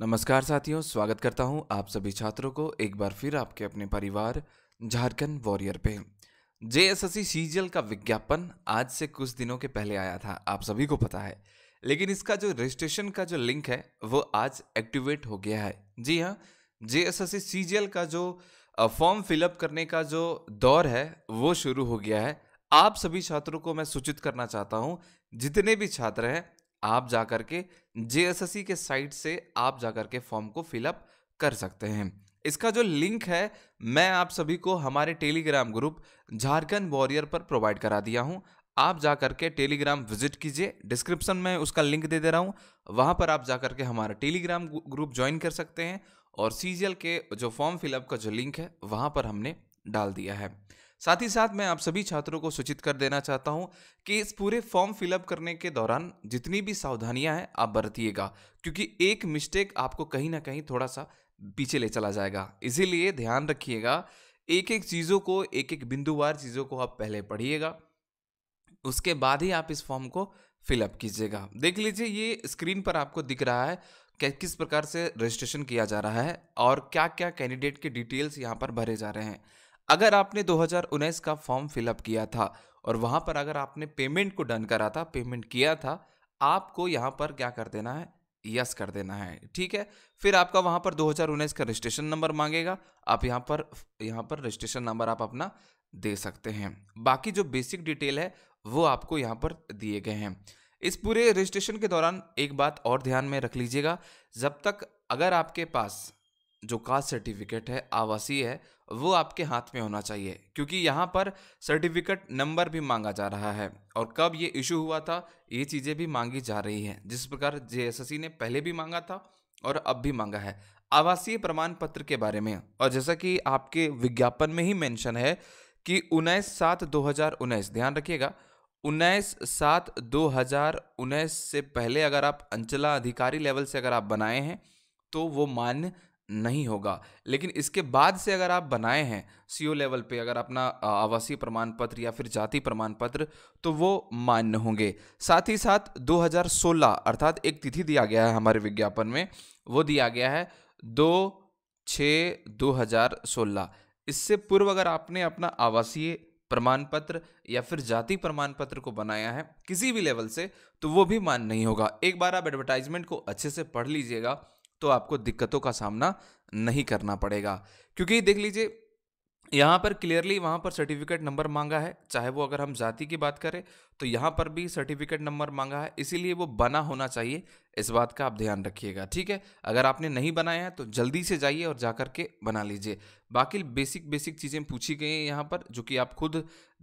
नमस्कार साथियों स्वागत करता हूं आप सभी छात्रों को एक बार फिर आपके अपने परिवार झारखंड वॉरियर पे जेएसएससी सीजीएल का विज्ञापन आज से कुछ दिनों के पहले आया था आप सभी को पता है लेकिन इसका जो रजिस्ट्रेशन का जो लिंक है वो आज एक्टिवेट हो गया है जी हाँ जे एस जी एल का जो फॉर्म फिलअप करने का जो दौर है वो शुरू हो गया है आप सभी छात्रों को मैं सूचित करना चाहता हूँ जितने भी छात्र हैं आप जा कर के जे e के साइट से आप जा कर के फॉर्म को फिलअप कर सकते हैं इसका जो लिंक है मैं आप सभी को हमारे टेलीग्राम ग्रुप झारखंड वॉरियर पर प्रोवाइड करा दिया हूं आप जा कर के टेलीग्राम विजिट कीजिए डिस्क्रिप्शन में उसका लिंक दे दे रहा हूं वहां पर आप जा कर के हमारा टेलीग्राम ग्रुप ज्वाइन कर सकते हैं और सी के जो फॉर्म फिलअप का जो लिंक है वहां पर हमने डाल दिया है साथ ही साथ मैं आप सभी छात्रों को सूचित कर देना चाहता हूं कि इस पूरे फॉर्म फिलअप करने के दौरान जितनी भी सावधानियां हैं आप बरतिएगा क्योंकि एक मिस्टेक आपको कहीं ना कहीं थोड़ा सा पीछे ले चला जाएगा इसीलिए ध्यान रखिएगा एक एक चीज़ों को एक एक बिंदुवार चीज़ों को आप पहले पढ़िएगा उसके बाद ही आप इस फॉर्म को फिलअप कीजिएगा देख लीजिए ये स्क्रीन पर आपको दिख रहा है कि किस प्रकार से रजिस्ट्रेशन किया जा रहा है और क्या क्या कैंडिडेट के डिटेल्स यहाँ पर भरे जा रहे हैं अगर आपने 2019 का फॉर्म फिलअप किया था और वहाँ पर अगर आपने पेमेंट को डन करा था पेमेंट किया था आपको यहाँ पर क्या कर देना है यस कर देना है ठीक है फिर आपका वहाँ पर 2019 का रजिस्ट्रेशन नंबर मांगेगा आप यहाँ पर यहाँ पर रजिस्ट्रेशन नंबर आप अपना दे सकते हैं बाकी जो बेसिक डिटेल है वो आपको यहाँ पर दिए गए हैं इस पूरे रजिस्ट्रेशन के दौरान एक बात और ध्यान में रख लीजिएगा जब तक अगर आपके पास जो कास्ट सर्टिफिकेट है आवासीय है वो आपके हाथ में होना चाहिए क्योंकि यहाँ पर सर्टिफिकेट नंबर भी मांगा जा रहा है और कब ये इशू हुआ था ये चीज़ें भी मांगी जा रही हैं जिस प्रकार जे ने पहले भी मांगा था और अब भी मांगा है आवासीय प्रमाण पत्र के बारे में और जैसा कि आपके विज्ञापन में ही मेंशन है कि उन्नीस सात दो हज़ार उन्नीस ध्यान रखिएगा उन्नीस सात दो हज़ार उन्नीस से पहले अगर आप अंचला अधिकारी लेवल से अगर आप बनाए हैं तो वो मान्य नहीं होगा लेकिन इसके बाद से अगर आप बनाए हैं सी लेवल पे अगर अपना आवासीय प्रमाण पत्र या फिर जाति प्रमाण पत्र तो वो मान्य होंगे साथ ही साथ 2016 अर्थात एक तिथि दिया गया है हमारे विज्ञापन में वो दिया गया है दो छ दो हज़ार सोलह इससे पूर्व अगर आपने अपना आवासीय प्रमाण पत्र या फिर जाति प्रमाण पत्र को बनाया है किसी भी लेवल से तो वो भी मान नहीं होगा एक बार आप एडवर्टाइजमेंट को अच्छे से पढ़ लीजिएगा तो आपको दिक्कतों का सामना नहीं करना पड़ेगा क्योंकि देख लीजिए यहाँ पर क्लियरली वहाँ पर सर्टिफिकेट नंबर मांगा है चाहे वो अगर हम जाति की बात करें तो यहाँ पर भी सर्टिफिकेट नंबर मांगा है इसीलिए वो बना होना चाहिए इस बात का आप ध्यान रखिएगा ठीक है अगर आपने नहीं बनाया है तो जल्दी से जाइए और जा के बना लीजिए बाकी बेसिक बेसिक चीज़ें पूछी गई हैं यहाँ पर जो कि आप खुद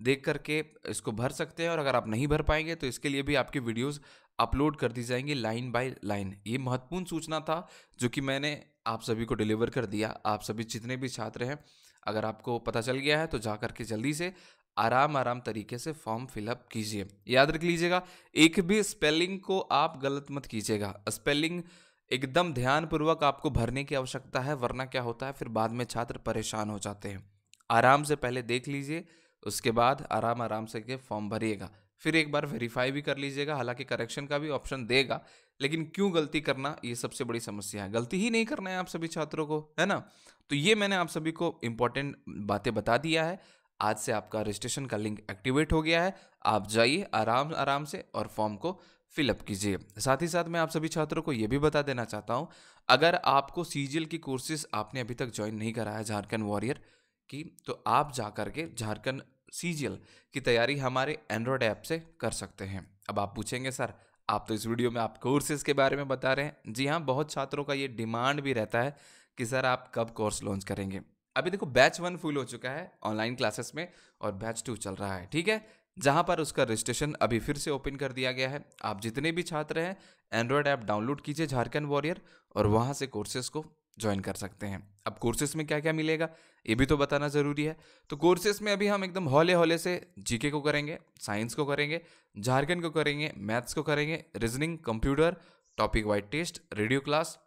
देख करके इसको भर सकते हैं और अगर आप नहीं भर पाएंगे तो इसके लिए भी आपकी वीडियोज़ अपलोड कर दी जाएंगी लाइन बाय लाइन ये महत्वपूर्ण सूचना था जो कि मैंने आप सभी को डिलीवर कर दिया आप सभी जितने भी छात्र हैं अगर आपको पता चल गया है तो जा करके जल्दी से आराम आराम तरीके से फॉर्म फिलअप कीजिए याद रख लीजिएगा एक भी स्पेलिंग को आप गलत मत कीजिएगा स्पेलिंग एकदम ध्यानपूर्वक आपको भरने की आवश्यकता है वरना क्या होता है फिर बाद में छात्र परेशान हो जाते हैं आराम से पहले देख लीजिए उसके बाद आराम आराम से के फॉर्म भरिएगा फिर एक बार वेरीफाई भी कर लीजिएगा हालांकि करेक्शन का भी ऑप्शन देगा लेकिन क्यों गलती करना ये सबसे बड़ी समस्या है गलती ही नहीं करना है आप सभी छात्रों को है ना तो ये मैंने आप सभी को इम्पोर्टेंट बातें बता दिया है आज से आपका रजिस्ट्रेशन का लिंक एक्टिवेट हो गया है आप जाइए आराम आराम से और फॉर्म को फिलअप कीजिए साथ ही साथ मैं आप सभी छात्रों को ये भी बता देना चाहता हूँ अगर आपको सी की कोर्सेज आपने अभी तक ज्वाइन नहीं करा है झारखंड वॉरियर की तो आप जा करके झारखंड सी की तैयारी हमारे एंड्रॉयड ऐप से कर सकते हैं अब आप पूछेंगे सर आप तो इस वीडियो में आप कोर्सेज के बारे में बता रहे हैं जी हाँ बहुत छात्रों का ये डिमांड भी रहता है कि सर आप कब कोर्स लॉन्च करेंगे अभी देखो बैच वन फुल हो चुका है ऑनलाइन क्लासेस में और बैच टू चल रहा है ठीक है जहाँ पर उसका रजिस्ट्रेशन अभी फिर से ओपन कर दिया गया है आप जितने भी छात्र हैं एंड्रॉयड ऐप डाउनलोड कीजिए झारखंड वॉरियर और वहाँ से कोर्सेज को ज्वाइन कर सकते हैं अब कोर्सेस में क्या क्या मिलेगा ये भी तो बताना ज़रूरी है तो कोर्सेज में अभी हम एकदम हौले हौले से जीके को करेंगे साइंस को करेंगे झारखंड को करेंगे मैथ्स को करेंगे reasoning computer topic wise test radio class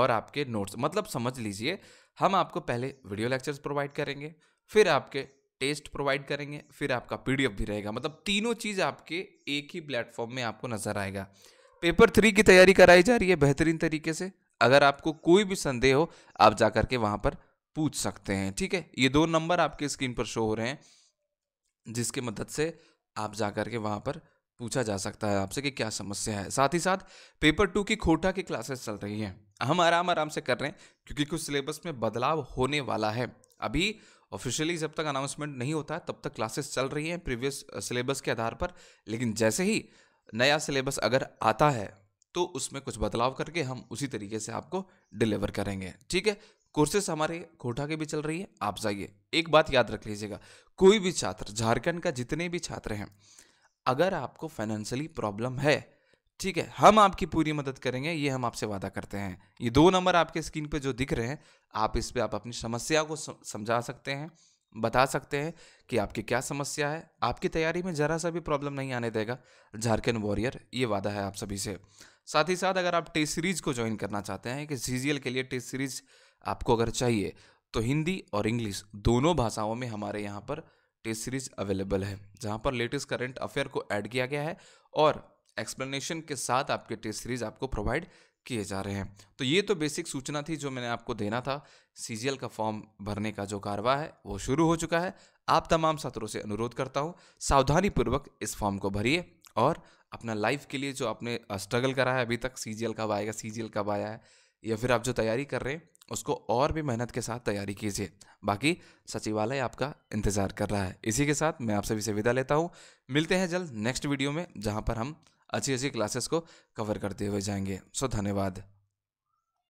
और आपके नोट्स मतलब समझ लीजिए हम आपको पहले वीडियो लेक्चर्स प्रोवाइड करेंगे फिर आपके टेस्ट प्रोवाइड करेंगे फिर आपका पी भी रहेगा मतलब तीनों चीज़ आपके एक ही प्लेटफॉर्म में आपको नजर आएगा पेपर थ्री की तैयारी कराई जा रही है बेहतरीन तरीके से अगर आपको कोई भी संदेह हो आप जा करके वहां पर पूछ सकते हैं ठीक है ये दो नंबर आपके स्क्रीन पर शो हो रहे हैं जिसके मदद से आप जा करके वहाँ पर पूछा जा सकता है आपसे कि क्या समस्या है साथ ही साथ पेपर टू की खोटा की क्लासेस चल रही हैं हम आराम आराम से कर रहे हैं क्योंकि कुछ सिलेबस में बदलाव होने वाला है अभी ऑफिशियली जब तक अनाउंसमेंट नहीं होता तब तक क्लासेस चल रही हैं प्रीवियस सिलेबस के आधार पर लेकिन जैसे ही नया सिलेबस अगर आता है तो उसमें कुछ बदलाव करके हम उसी तरीके से आपको डिलीवर करेंगे ठीक है कोर्सेस हमारे कोठा के भी चल रही है आप जाइए एक बात याद रख लीजिएगा कोई भी छात्र झारखंड का जितने भी छात्र हैं अगर आपको फाइनेंशियली प्रॉब्लम है ठीक है हम आपकी पूरी मदद करेंगे ये हम आपसे वादा करते हैं ये दो नंबर आपके स्क्रीन पे जो दिख रहे हैं आप इस पर आप अपनी समस्या को समझा सकते हैं बता सकते हैं कि आपकी क्या समस्या है आपकी तैयारी में ज़रा सा भी प्रॉब्लम नहीं आने देगा झारखंड वॉरियर ये वादा है आप सभी से साथ ही साथ अगर आप टेस्ट सीरीज को ज्वाइन करना चाहते हैं कि जी के लिए टेस्ट सीरीज आपको अगर चाहिए तो हिंदी और इंग्लिश दोनों भाषाओं में हमारे यहाँ पर टेस्ट सीरीज अवेलेबल है जहाँ पर लेटेस्ट करंट अफेयर को ऐड किया गया है और एक्सप्लेनेशन के साथ आपके टेस्ट सीरीज आपको प्रोवाइड किए जा रहे हैं तो ये तो बेसिक सूचना थी जो मैंने आपको देना था सी का फॉर्म भरने का जो कारवा है वो शुरू हो चुका है आप तमाम छात्रों से अनुरोध करता हूँ सावधानीपूर्वक इस फॉर्म को भरिए और अपना लाइफ के लिए जो आपने स्ट्रगल करा है अभी तक सी जी एल कब आएगा सी जी एल कब आया है या फिर आप जो तैयारी कर रहे हैं उसको और भी मेहनत के साथ तैयारी कीजिए बाकी सचिवालय आपका इंतज़ार कर रहा है इसी के साथ मैं आप सभी से विदा लेता हूँ मिलते हैं जल्द नेक्स्ट वीडियो में जहाँ पर हम अच्छी अच्छी क्लासेस को कवर करते हुए जाएंगे सो धन्यवाद